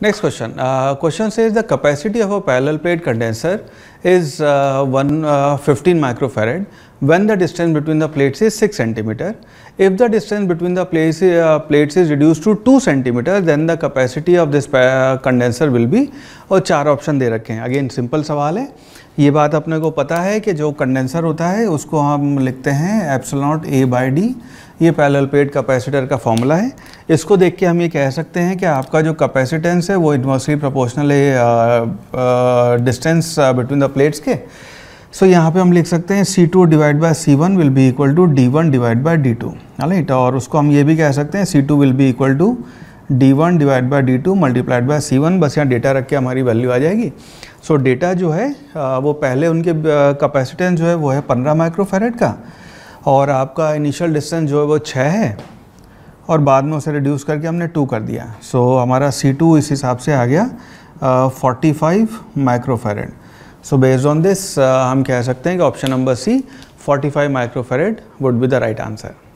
Next question. Uh, question says the capacity of a parallel plate condenser is uh, one, uh, microfarad when the distance between the plates is 6 cm If the distance between the plates, uh, plates is reduced to 2 cm then the capacity of this condenser will be और चार option de rakhe hain again simple सवाल है ये बात अपने को पता है कि जो कंडेंसर होता है उसको हम लिखते हैं एप्सलॉट a by d ये पैरेलल प्लेट कैपेसिटर का फॉर्मूला है इसको देख के हम ये कह सकते हैं कि आपका जो कैपेसिटेंस है वो इन्वर्सली प्रोपोर्शनल है डिस्टेंस बिटवीन द प्लेट्स के सो so, यहाँ पे हम लिख सकते हैं C2 two divide by C one will be equal to D one divide by D two right और उसको हम ये भी कह सकते हैं C2 will be equal to D one divide by D two multiplied by C one बस यहाँ डेटा रख के हमारी वैल्यू आ जाएगी सो so, डेटा जो है वो पहले उनके कैपेसिटेंस जो है वो है पंद्रह माइक्रोफेरेट का और आपका इनिशियल डिस्टेंस जो है वो छः है और बाद में उसे रिड्यूस करके हमने टू कर दिया सो so, हमारा सी टू इस हिसाब से आ गया forty five microfarad so based on this हम कह सकते हैं कि option number C 45 microfarad would be the right answer